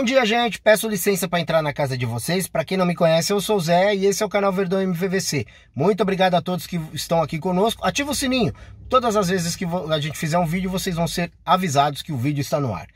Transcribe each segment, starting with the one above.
Bom dia, gente. Peço licença para entrar na casa de vocês. Para quem não me conhece, eu sou o Zé e esse é o canal Verdão MVVC. Muito obrigado a todos que estão aqui conosco. Ativa o sininho. Todas as vezes que a gente fizer um vídeo, vocês vão ser avisados que o vídeo está no ar.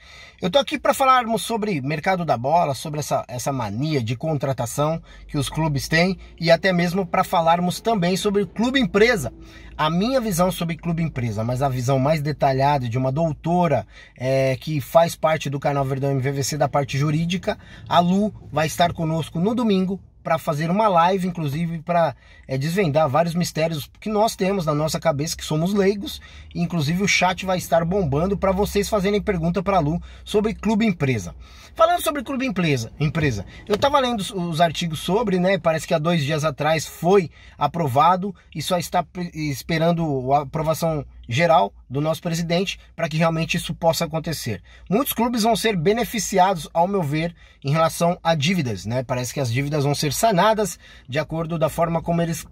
Eu tô aqui para falarmos sobre mercado da bola, sobre essa, essa mania de contratação que os clubes têm e até mesmo para falarmos também sobre o clube empresa a minha visão sobre clube empresa, mas a visão mais detalhada de uma doutora é, que faz parte do canal Verdão MVVC da parte jurídica. A Lu vai estar conosco no domingo para fazer uma live, inclusive, para é, desvendar vários mistérios que nós temos na nossa cabeça, que somos leigos. Inclusive, o chat vai estar bombando para vocês fazerem pergunta para a Lu sobre clube empresa. Falando sobre clube empresa, empresa eu estava lendo os artigos sobre, né? Parece que há dois dias atrás foi aprovado e só está esperando a aprovação geral do nosso presidente para que realmente isso possa acontecer. Muitos clubes vão ser beneficiados, ao meu ver, em relação a dívidas, né? Parece que as dívidas vão ser sanadas de acordo da forma como eles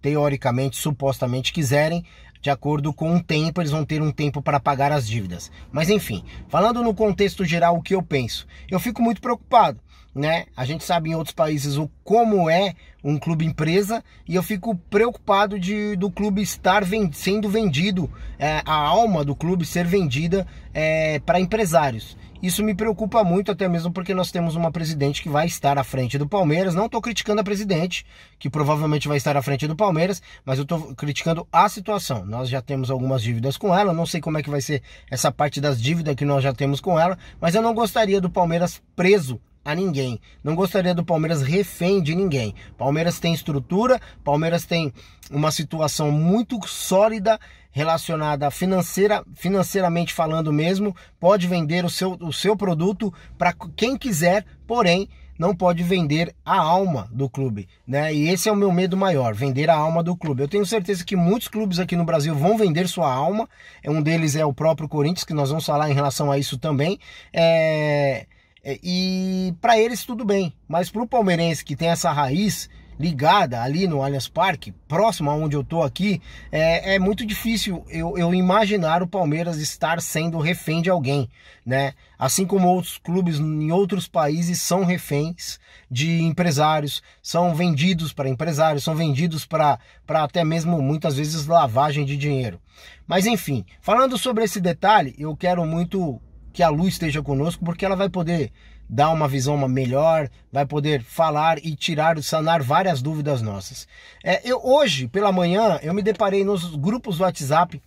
teoricamente, supostamente quiserem, de acordo com o tempo, eles vão ter um tempo para pagar as dívidas. Mas enfim, falando no contexto geral, o que eu penso? Eu fico muito preocupado, né? A gente sabe em outros países o como é um clube empresa e eu fico preocupado de do clube estar sendo vendido, é, a alma do clube ser vendida é, para empresários. Isso me preocupa muito, até mesmo porque nós temos uma presidente que vai estar à frente do Palmeiras. Não estou criticando a presidente, que provavelmente vai estar à frente do Palmeiras, mas eu estou criticando a situação. Nós já temos algumas dívidas com ela, não sei como é que vai ser essa parte das dívidas que nós já temos com ela, mas eu não gostaria do Palmeiras preso a ninguém. Não gostaria do Palmeiras refém de ninguém. Palmeiras tem estrutura, Palmeiras tem uma situação muito sólida relacionada financeira, financeiramente falando mesmo, pode vender o seu, o seu produto para quem quiser, porém não pode vender a alma do clube, né? E esse é o meu medo maior, vender a alma do clube. Eu tenho certeza que muitos clubes aqui no Brasil vão vender sua alma. é Um deles é o próprio Corinthians, que nós vamos falar em relação a isso também. É... é e para eles tudo bem, mas para o palmeirense que tem essa raiz ligada ali no Allianz Parque, próximo aonde eu tô aqui, é, é muito difícil eu, eu, imaginar o Palmeiras estar sendo refém de alguém, né? Assim como outros clubes em outros países são reféns de empresários, são vendidos para empresários, são vendidos para até mesmo muitas vezes lavagem de dinheiro. Mas enfim, falando sobre esse detalhe, eu quero muito que a Lu esteja conosco, porque ela vai poder dar uma visão melhor, vai poder falar e tirar, sanar várias dúvidas nossas. É, eu hoje pela manhã eu me deparei nos grupos do WhatsApp,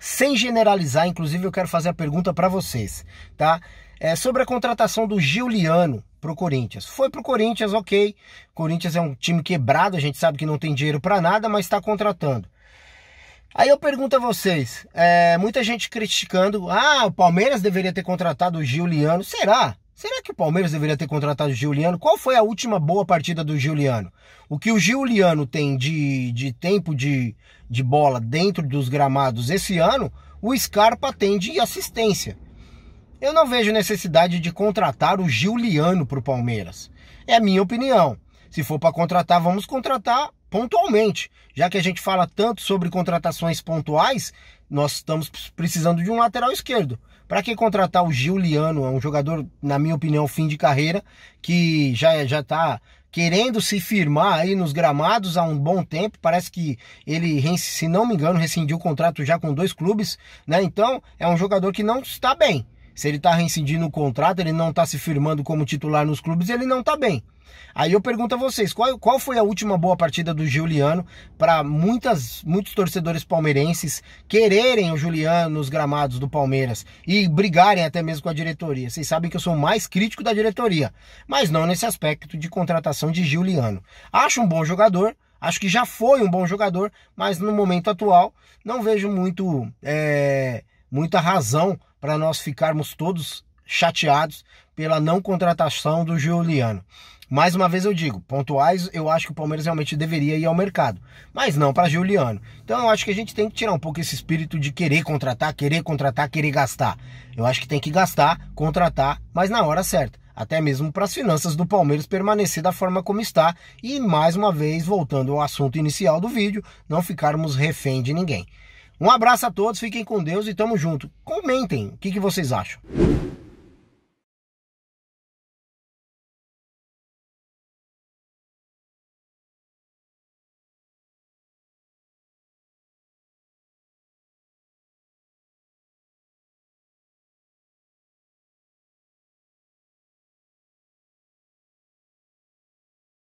sem generalizar, inclusive eu quero fazer a pergunta para vocês, tá? É sobre a contratação do Giuliano pro Corinthians. Foi pro Corinthians, ok. Corinthians é um time quebrado, a gente sabe que não tem dinheiro para nada, mas está contratando. Aí eu pergunto a vocês, é, muita gente criticando, ah, o Palmeiras deveria ter contratado o Giuliano, será? Será que o Palmeiras deveria ter contratado o Giuliano? Qual foi a última boa partida do Giuliano? O que o Giuliano tem de, de tempo de, de bola dentro dos gramados esse ano, o Scarpa tem de assistência. Eu não vejo necessidade de contratar o Giuliano para o Palmeiras. É a minha opinião. Se for para contratar, vamos contratar pontualmente. Já que a gente fala tanto sobre contratações pontuais, nós estamos precisando de um lateral esquerdo. Para que contratar o Giuliano? É um jogador, na minha opinião, fim de carreira, que já já está querendo se firmar aí nos gramados há um bom tempo. Parece que ele, se não me engano, rescindiu o contrato já com dois clubes, né? Então, é um jogador que não está bem. Se ele está rescindindo o contrato, ele não está se firmando como titular nos clubes, ele não está bem. Aí eu pergunto a vocês, qual, qual foi a última boa partida do Juliano para muitas muitos torcedores palmeirenses quererem o Juliano nos gramados do Palmeiras e brigarem até mesmo com a diretoria? Vocês sabem que eu sou mais crítico da diretoria, mas não nesse aspecto de contratação de Juliano. Acho um bom jogador, acho que já foi um bom jogador, mas no momento atual não vejo muito é, muita razão para nós ficarmos todos chateados pela não contratação do Juliano. Mais uma vez eu digo, pontuais eu acho que o Palmeiras realmente deveria ir ao mercado, mas não para Juliano. Então eu acho que a gente tem que tirar um pouco esse espírito de querer contratar, querer contratar, querer gastar. Eu acho que tem que gastar, contratar, mas na hora certa. Até mesmo para as finanças do Palmeiras permanecer da forma como está e mais uma vez voltando ao assunto inicial do vídeo, não ficarmos refém de ninguém. Um abraço a todos, fiquem com Deus e tamo junto. Comentem o que, que vocês acham.